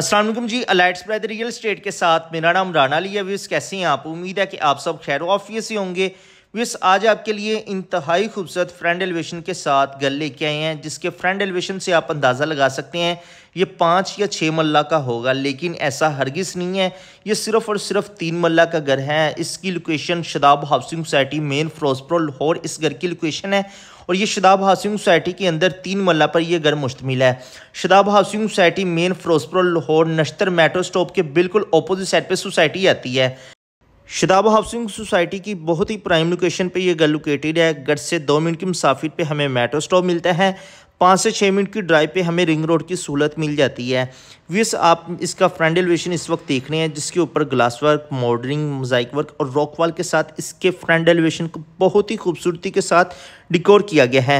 असलम जी अलाइट्स brother real estate के साथ मेरा नाम राना लिया व्यूज़ कैसे हैं आप उम्मीद है कि आप सब खैर ऑफिस ही होंगे विस तो आज आपके लिए इंतहाई खूबसूरत फ्रेंड एलिवेशन के साथ गल लेके आए हैं जिसके फ्रेंड एलिवेशन से आप अंदाज़ा लगा सकते हैं ये पाँच या छः मल्ला का होगा लेकिन ऐसा हरगिस नहीं है ये सिर्फ और सिर्फ तीन मल्ला का घर है इसकी location Shadab housing society main Ferozepur Lahore इस घर की लोकेशन है और ये शदाब हाउसिंग सोसाइटी के अंदर तीन मल्ला पर यह घर मुश्तमिल है Shadab housing society main Ferozepur Lahore Nishtar metro stop के बिल्कुल अपोजिट साइड पर सोसाइटी आती है शिदाब हाउसिंग सोसाइटी की बहुत ही प्राइम लोकेशन पे ये घर लोकेटेड है गढ़ से दो मिनट की मुसाफिर पे हमें मेट्रो स्टॉप मिलता है पाँच से छः मिनट की ड्राइव पे हमें रिंग रोड की सहूलत मिल जाती है वीस आप इसका फ्रंट एलिवेशन इस वक्त देख रहे हैं जिसके ऊपर glass work modelling mosaic work और रॉक वाल के साथ इसके फ्रंट एलिवेशन को बहुत ही खूबसूरती के साथ डिकोर किया गया है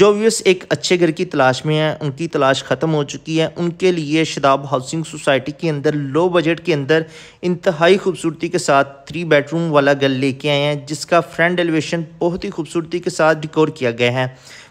जो व्यूस एक अच्छे घर की तलाश में है उनकी तलाश ख़त्म हो चुकी है उनके लिए शदाब हाउसिंग सोसाइटी के अंदर लो बजट के अंदर इंतहाई खूबसूरती के साथ थ्री बेडरूम वाला घर लेके आए हैं जिसका फ्रंट एलिवेशन बहुत ही खूबसूरती के साथ डिकोर किया गया है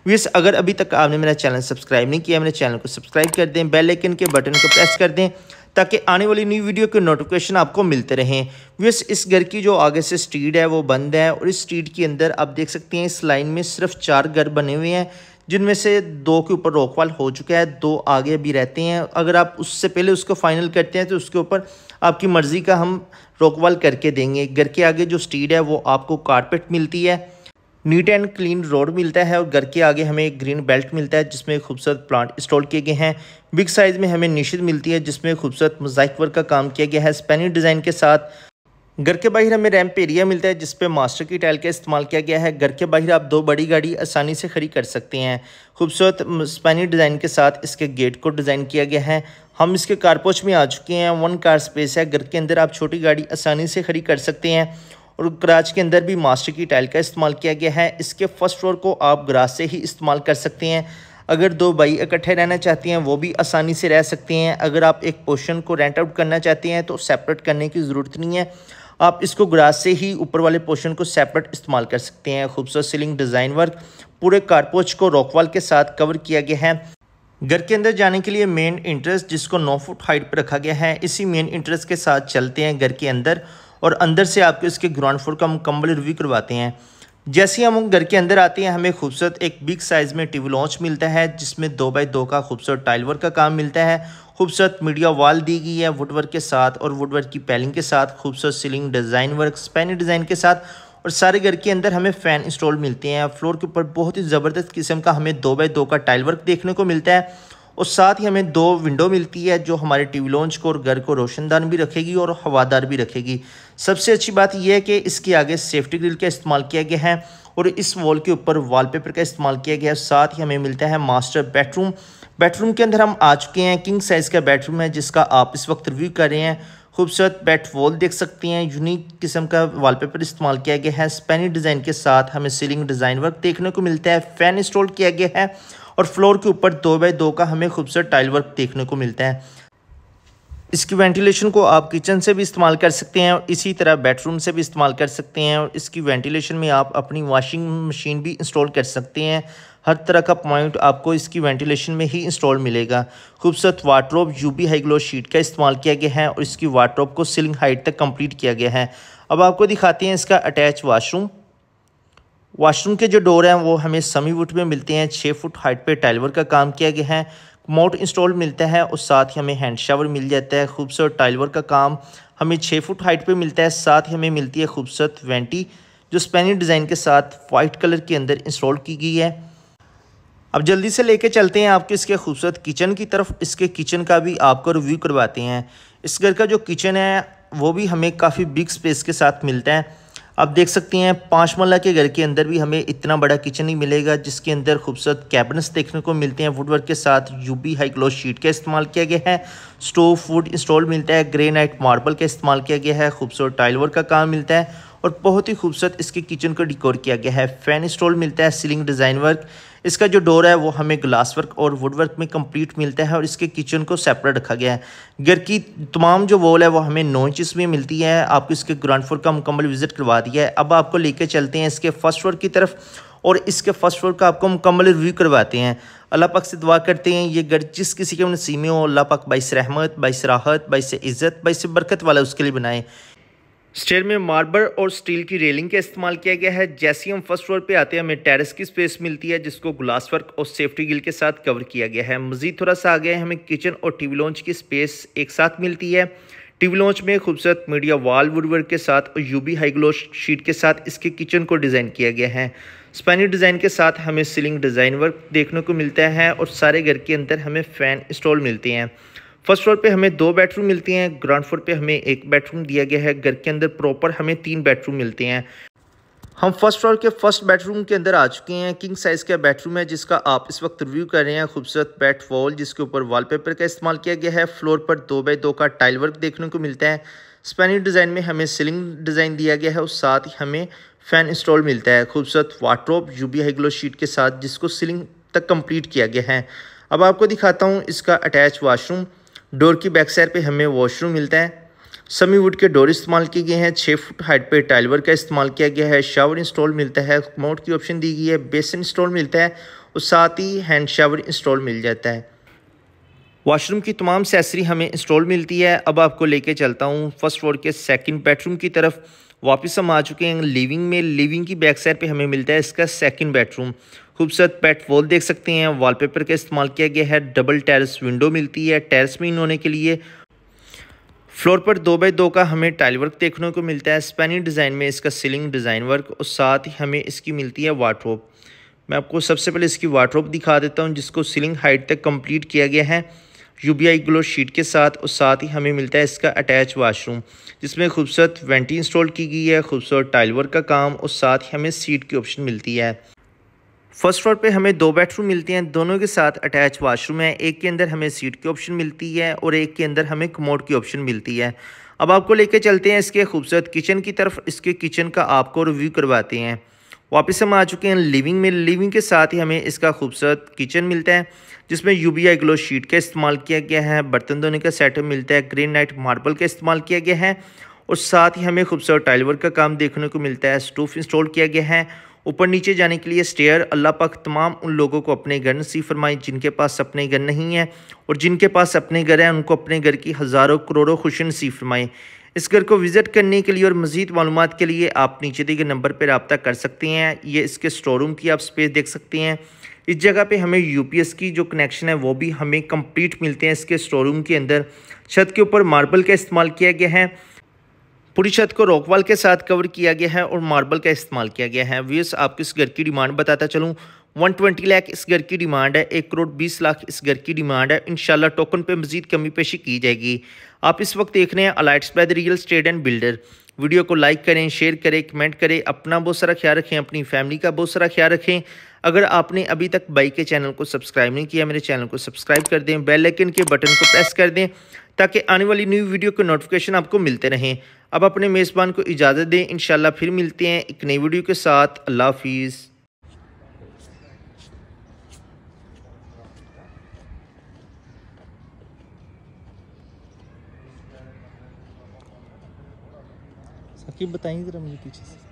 व्यूस अगर अभी तक आपने मेरा चैनल सब्सक्राइब नहीं किया मेरे चैनल को सब्सक्राइब कर दें बेल आइकन के बटन को प्रेस कर दें ताकि आने वाली न्यू वीडियो के नोटिफिकेशन आपको मिलते रहें व्यस इस घर की जो आगे से स्ट्रीट है वो बंद है और इस स्ट्रीट के अंदर आप देख सकते हैं इस लाइन में सिर्फ चार घर बने हुए हैं जिनमें से दो के ऊपर रोकवाल हो चुका है दो आगे भी रहते हैं अगर आप उससे पहले उसको फाइनल करते हैं तो उसके ऊपर आपकी मर्ज़ी का हम रोकवाल करके देंगे घर के आगे जो स्ट्रीट है वो आपको कारपेट मिलती है नीट एंड क्लीन रोड मिलता है और घर के आगे हमें एक ग्रीन बेल्ट मिलता है जिसमें खूबसूरत प्लांट इंस्टॉल किए गए हैं बिग साइज़ में हमें निश्चित मिलती है जिसमें खूबसूरत मोजाइक वर्क का काम किया गया है स्पेनिश डिज़ाइन के साथ घर के बाहर हमें रैम्प एरिया मिलता है जिसपे मास्टर की टाइल का इस्तेमाल किया गया है घर के बाहर आप दो बड़ी गाड़ी आसानी से खड़ी कर सकते हैं खूबसूरत स्पेनिश डिज़ाइन के साथ इसके गेट को डिज़ाइन किया गया है हम इसके कारपोच में आ चुके हैं वन कार स्पेस है घर के अंदर आप छोटी गाड़ी आसानी से खड़ी कर सकते हैं और गराज के अंदर भी मास्टर की टाइल का इस्तेमाल किया गया है इसके फर्स्ट फ्लोर को आप ग्राज से ही इस्तेमाल कर सकते हैं अगर दो भाई इकट्ठे रहना चाहते हैं वो भी आसानी से रह सकते हैं अगर आप एक पोर्शन को रेंट आउट करना चाहते हैं तो सेपरेट करने की ज़रूरत नहीं है आप इसको ग्रास से ही ऊपर वाले पोर्शन को सेपरेट इस्तेमाल कर सकते हैं खूबसूरत सीलिंग डिज़ाइन वर्क पूरे कारपोच को रॉकवाल के साथ कवर किया गया है घर के अंदर जाने के लिए मेन इंटरेस्ट जिसको नौ फुट हाइट पर रखा गया है इसी मेन इंटरेस्ट के साथ चलते हैं घर के अंदर और अंदर से आपके उसके ग्राउंड फ्लोर का मुकम्मल रिव्यू करवाते हैं जैसे ही हम घर के अंदर आते हैं हमें खूबसूरत एक बिग साइज़ में टीवी लॉन्च मिलता है जिसमें दो बाई दो का खूबसूरत टाइलवर्क का काम मिलता है खूबसूरत मीडिया वॉल दी गई है वुडवर्क के साथ और वुडवर्क की पैलिंग के साथ खूबसूरत सीलिंग डिज़ाइन वर्क स्पेनी डिज़ाइन के साथ और सारे घर के अंदर हमें फ़ैन इंस्टॉल मिलते हैं फ्लोर के ऊपर बहुत ही ज़बरदस्त किस्म का हमें दो बाई दो का टाइल वर्क देखने को मिलता है और साथ ही हमें दो विंडो मिलती है जो हमारे टीवी लॉन्च को और घर को रोशनदान भी रखेगी और हवादार भी रखेगी सबसे अच्छी बात यह है कि इसके आगे सेफ्टी ग्रिल का इस्तेमाल किया गया है और इस वॉल के ऊपर वॉलपेपर का इस्तेमाल किया गया है साथ ही हमें मिलता है मास्टर बेडरूम बेडरूम के अंदर हम आ चुके हैं किंग साइज़ का बेडरूम है जिसका आप इस वक्त रिव्यू कर रहे हैं खूबसूरत बेड वॉल देख सकते हैं यूनिक किस्म का वॉलपेपर इस्तेमाल किया गया है स्पेनिश डिज़ाइन के साथ हमें सीलिंग डिज़ाइन वर्क देखने को मिलता है फ़ैन इंस्टॉल किया गया है और फ्लोर के ऊपर दो बाई दो का हमें खूबसूरत टाइल वर्क देखने को मिलता है इसकी वेंटिलेशन को आप किचन से भी इस्तेमाल कर सकते हैं और इसी तरह बेडरूम से भी इस्तेमाल कर सकते हैं और इसकी वेंटिलेशन में आप अपनी वॉशिंग मशीन भी इंस्टॉल कर सकते हैं हर तरह का पॉइंट आपको इसकी वेंटिलेशन में ही इंस्टॉल मिलेगा खूबसूरत U UV high glow sheet का इस्तेमाल किया गया है और इसकी वाटरोप को सीलिंग हाइट तक कंप्लीट किया गया है अब आपको दिखाते हैं इसका अटैच वाशरूम वॉशरूम के जो डोर हैं वो हमें समी वुड में मिलते हैं छः फुट हाइट पे टाइलवर का काम किया गया है मोट इंस्टॉल मिलता है और साथ ही हमें हैंड शावर मिल जाता है खूबसूरत टाइलवर का काम हमें छः फुट हाइट पे मिलता है साथ ही हमें मिलती है खूबसूरत वेंटी जो स्पेनिश डिज़ाइन के साथ वाइट कलर के अंदर इंस्टॉल की गई है अब जल्दी से लेके चलते हैं आपके इसके खूबसूरत किचन की तरफ इसके किचन का भी आपको रिव्यू करवाते हैं इस घर का जो किचन है वो भी हमें काफ़ी बिग स्पेस के साथ मिलता है आप देख सकते हैं पाँच मल्ला के घर के अंदर भी हमें इतना बड़ा किचन ही मिलेगा जिसके अंदर खूबसूरत कैबिनेट्स देखने को मिलते हैं वुडवर्क के साथ यूबी हाई ग्लोस शीट का इस्तेमाल किया गया है स्टोव वुड इंस्टॉल मिलता है ग्रेनाइट मार्बल का इस्तेमाल किया गया है खूबसूरत टाइल वर्क का काम मिलता है और बहुत ही खूबसूरत इसके किचन को डिकोर किया गया है फैन इंस्टॉल मिलता है सीलिंग डिज़ाइन वर्क इसका जो डोर है वो हमें ग्लास वर्क और वुड वर्क में कंप्लीट मिलता है और इसके किचन को सेपरेट रखा गया है घर की तमाम जो वॉल है वो हमें नौ इंचज़ में मिलती है आपको इसके ग्राउंड फ्लोर का मुकम्मल विजिट करवा दिया है अब आपको लेके चलते हैं इसके फर्स्ट फ्लोर की तरफ और इसके फर्स्ट फ्लोर का आपको मुकम्मल रिव्यू करवाते हैं अल्लाह पाक से दुआ करते हैं ये घर जिस किसी के नसीमे हो अल्लाह पाक बाईस रहमत बाईस राहत बाईस इज़्ज़त बाईस बरकत वाला उसके लिए बनाएँ स्टेयर में मार्बल और स्टील की रेलिंग का इस्तेमाल किया गया है जैसे हम फर्स्ट फ्लोर पे आते हैं हमें टेरेस की स्पेस मिलती है जिसको ग्लास वर्क और सेफ्टी गिल के साथ कवर किया गया है मजीद थोड़ा सा आगे हमें किचन और टीवी लॉन्च की स्पेस एक साथ मिलती है टीवी लॉन्च में खूबसूरत मीडिया वाल वुडवर्क के साथ और यूबी ग्लोश शीट के साथ इसके किचन को डिज़ाइन किया गया है स्पेनिश डिज़ाइन के साथ हमें सीलिंग डिज़ाइन वर्क देखने को मिलता है और सारे घर के अंदर हमें फ़ैन इंस्टॉल मिलते हैं फर्स्ट फ्लोर पे हमें दो बेडरूम मिलती हैं ग्राउंड फ्लोर पे हमें एक बेडरूम दिया गया है घर के अंदर प्रॉपर हमें तीन बेडरूम मिलते हैं हम फर्स्ट फ्लोर के फर्स्ट बेडरूम के अंदर आ चुके हैं किंग साइज़ का बेडरूम है जिसका आप इस वक्त रिव्यू कर रहे हैं खूबसूरत बेड वॉल जिसके ऊपर वॉलपेपर का इस्तेमाल किया गया है फ्लोर पर दो बाई दो का टाइल वर्क देखने को मिलता है स्पेनिश डिज़ाइन में हमें सीलिंग डिज़ाइन दिया गया है और साथ ही हमें फ़ैन इंस्टॉल मिलता है खूबसूरत वाटरोप यूबी हाइग्लो शीट के साथ जिसको सीलिंग तक कम्प्लीट किया गया है अब आपको दिखाता हूँ इसका अटैच वाशरूम डोर की बैक साइड पे हमें वॉशरूम मिलता है समी वुड के डोर इस्तेमाल किए गए हैं छः फुट हाइट पे टाइल वर्क का इस्तेमाल किया गया है शावर इंस्टॉल मिलता है मोट की ऑप्शन दी गई है बेसन इंस्टॉल मिलता है और साथ ही हैंड शावर इंस्टॉल मिल जाता है वाशरूम की तमाम सेसरी हमें इंस्टॉल मिलती है अब आपको लेके चलता हूँ फर्स्ट फ्लोर के सेकंड बेडरूम की तरफ वापस हम आ चुके हैं लिविंग में लिविंग की बैक साइड पे हमें मिलता है इसका सेकंड बेडरूम खूबसूरत पेट वॉल देख सकते हैं वॉलपेपर का इस्तेमाल किया गया है डबल टेरिस विंडो मिलती है टेरिस में इन होने के लिए फ्लोर पर दो बाई दो का हमें टाइल वर्क देखने को मिलता है स्पेनिश डिज़ाइन में इसका सीलिंग डिज़ाइन वर्क और साथ ही हमें इसकी मिलती है वाटरोप मैं आपको सबसे पहले इसकी वाटरोप दिखा देता हूँ जिसको सीलिंग हाइट तक कम्प्लीट किया गया है U B I glow sheet के साथ और साथ ही हमें मिलता है इसका अटैच वाशरूम जिसमें खूबसूरत वेंटी इंस्टॉल की गई है खूबसूरत टाइलवर का काम और साथ ही हमें सीट की ऑप्शन मिलती है फर्स्ट फ्लोर पे हमें दो बेडरूम मिलते हैं दोनों के साथ अटैच वाशरूम है एक के अंदर हमें सीट की ऑप्शन मिलती है और एक के अंदर हमें कमोड की ऑप्शन मिलती है अब आपको लेके चलते हैं इसके खूबसूरत किचन की तरफ इसके किचन का आपको रिव्यू करवाते हैं वापस हम आ चुके हैं लिविंग में लिविंग के साथ ही हमें इसका खूबसूरत किचन मिलता है जिसमें यूबीआई ग्लो शीट का इस्तेमाल किया गया है बर्तन धोने का सेटअप मिलता है ग्रीन नाइट मार्बल का इस्तेमाल किया गया है और साथ ही हमें खूबसूरत टाइल वर्क का काम देखने को मिलता है स्टूफ इंस्टॉल किया गया है ऊपर नीचे जाने के लिए स्टेयर अल्लाह पाक तमाम उन लोगों को अपने घर नसी फरमाएं जिनके पास अपने घर नहीं है और जिनके पास अपने घर हैं उनको अपने घर की हज़ारों करोड़ों खुशी नसी फरमाएँ इस घर को विज़िट करने के लिए और मज़ीद मालूम के लिए आप नीचे दिए गए नंबर पर रबता कर सकते हैं ये इसके स्टोर रूम की आप स्पेस देख सकते हैं इस जगह पे हमें यूपीएस की जो कनेक्शन है वो भी हमें कंप्लीट मिलते हैं इसके स्टोर रूम के अंदर छत के ऊपर मार्बल का इस्तेमाल किया गया है पूरी छत को रॉकवाल के साथ कवर किया गया है और मार्बल का इस्तेमाल किया गया है व्यूस आपको इस घर की डिमांड बताता चलूँ 120 लाख इस घर की डिमांड है एक करोड़ बीस लाख इस घर की डिमांड है इन टोकन पर मजीद कमी पेशी की जाएगी आप इस वक्त देख रहे हैं अलाइट्स by the real estate and builder video को लाइक करें शेयर करें कमेंट करें अपना बहुत सारा ख्याल रखें अपनी फैमिली का बहुत सारा ख्याल रखें अगर आपने अभी तक बाइक के चैनल को सब्सक्राइब नहीं किया मेरे चैनल को सब्सक्राइब कर दें बेल आइकन के बटन को प्रेस कर दें ताकि आने वाली न्यू वीडियो के नोटिफिकेशन आपको मिलते रहें अब अपने मेज़बान को इजाज़त दें इन फिर मिलते हैं एक नई वीडियो के साथ अल्लाह हाफिज़ तरकीब बताएं ज़रा मुझे पीछे से